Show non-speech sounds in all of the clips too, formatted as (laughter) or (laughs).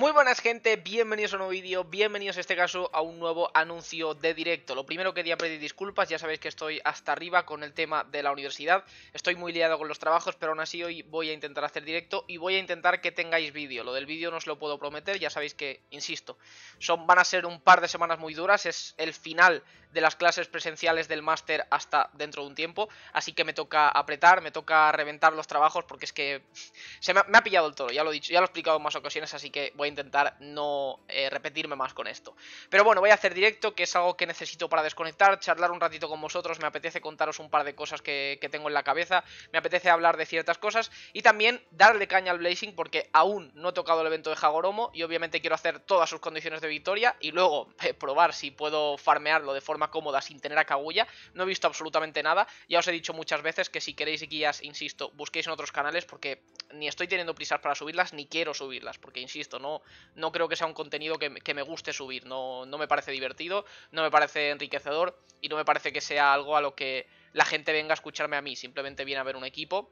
Muy buenas gente, bienvenidos a un nuevo vídeo, bienvenidos en este caso a un nuevo anuncio de directo. Lo primero que quería pedir disculpas, ya sabéis que estoy hasta arriba con el tema de la universidad, estoy muy liado con los trabajos, pero aún así hoy voy a intentar hacer directo y voy a intentar que tengáis vídeo. Lo del vídeo no os lo puedo prometer, ya sabéis que, insisto, son, van a ser un par de semanas muy duras, es el final de las clases presenciales del máster hasta dentro de un tiempo, así que me toca apretar, me toca reventar los trabajos porque es que (laughs) se me ha, me ha pillado el toro, ya lo he dicho, ya lo he explicado en más ocasiones, así que voy a intentar no eh, repetirme más con esto. Pero bueno, voy a hacer directo, que es algo que necesito para desconectar, charlar un ratito con vosotros, me apetece contaros un par de cosas que, tengo en la cabeza, me apetece hablar de ciertas cosas y también darle caña al Blazing porque aún no he tocado el evento de Hagoromo y obviamente quiero hacer todas sus condiciones de victoria y luego (laughs) eh, probar si puedo farmearlo de forma cómoda sin tener a Kaguya. No he visto absolutamente nada, ya os he dicho muchas veces que si queréis guías, insisto, busquéis en otros canales porque ni estoy teniendo prisas para subirlas ni quiero subirlas porque, insisto, no, no, creo que sea un contenido que, me guste subir. No, no me parece divertido, no me parece enriquecedor y no me parece que sea algo a lo que la gente venga a escucharme a mí. Simplemente viene a ver un equipo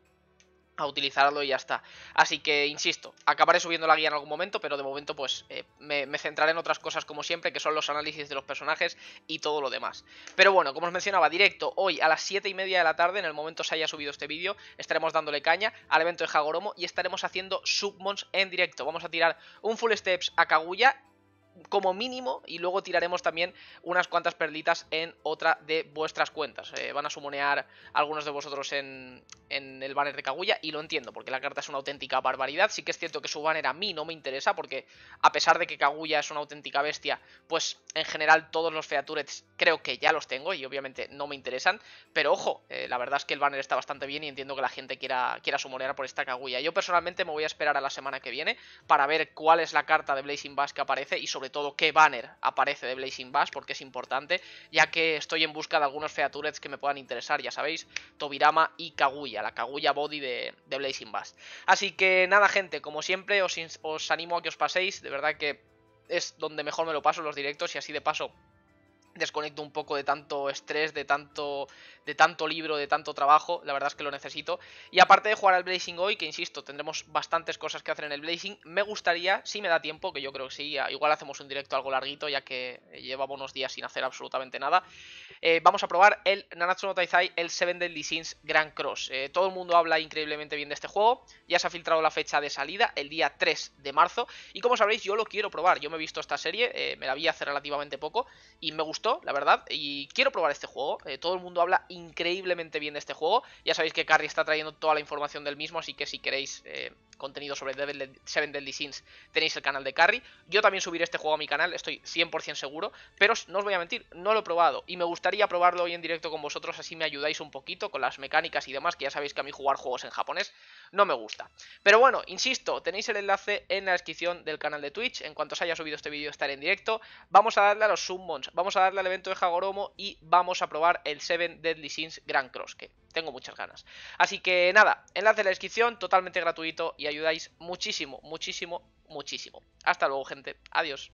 a utilizarlo y ya está. Así que, insisto, acabaré subiendo la guía en algún momento, pero de momento pues eh, me, centraré en otras cosas como siempre, que son los análisis de los personajes y todo lo demás. Pero bueno, como os mencionaba, directo hoy a las 7 y media de la tarde, en el momento se haya subido este vídeo, estaremos dándole caña al evento de Hagoromo y estaremos haciendo submons en directo. Vamos a tirar un full steps a Kaguya como mínimo y luego tiraremos también unas cuantas perlitas en otra de vuestras cuentas. Eh, van a sumonear algunos de vosotros en, en el banner de Kaguya y lo entiendo porque la carta es una auténtica barbaridad. Sí que es cierto que su banner a mí no me interesa porque a pesar de que Kaguya es una auténtica bestia, pues en general todos los featurets creo que ya los tengo y obviamente no me interesan. Pero ojo, eh, la verdad es que el banner está bastante bien y entiendo que la gente quiera, quiera sumonear por esta Kaguya. Yo personalmente me voy a esperar a la semana que viene para ver cuál es la carta de Blazing Bass que aparece y sobre todo qué banner aparece de Blazing Bass porque es importante, ya que estoy en busca de algunos featurets que me puedan interesar, ya sabéis, Tobirama y Kaguya, la Kaguya Body de, Blazing Bass Así que nada, gente, como siempre, os, os animo a que os paséis, de verdad que es donde mejor me lo paso los directos y así de paso desconecto un poco de tanto estrés, de tanto, de tanto libro, de tanto trabajo, la verdad es que lo necesito. Y aparte de jugar al Blazing hoy, que insisto, tendremos bastantes cosas que hacer en el Blazing, me gustaría, si me da tiempo, que yo creo que sí, igual hacemos un directo algo larguito, ya que llevamos unos días sin hacer absolutamente nada, eh, vamos a probar el Nanatsu no Taizai, el Seven Deadly Sins Grand Cross. Eh, todo el mundo habla increíblemente bien de este juego, ya se ha filtrado la fecha de salida, el día 3 de marzo, y como sabréis, yo lo quiero probar, yo me he visto esta serie, eh, me la vi hace relativamente poco, y me gustó la verdad, y quiero probar este juego. Eh, todo el mundo habla increíblemente bien de este juego. Ya sabéis que Carrie está trayendo toda la información del mismo, así que si queréis eh, contenido sobre Seven Deadly Sins, tenéis el canal de Carry. Yo también subiré este juego a mi canal, estoy 100% seguro, pero no os voy a mentir, no lo he probado y me gustaría probarlo hoy en directo con vosotros, así me ayudáis un poquito con las mecánicas y demás, que ya sabéis que a mí jugar juegos en japonés no me gusta. Pero bueno, insisto, tenéis el enlace en la descripción del canal de Twitch, en cuanto os haya subido este vídeo estaré en directo. Vamos a darle a los Summons, vamos a darle al evento de Hagoromo y vamos a probar el Seven Deadly Sins Grand Cross, que tengo muchas ganas. Así que nada, enlace en la descripción, totalmente gratuito y ayudáis muchísimo, muchísimo, muchísimo. Hasta luego, gente. Adiós.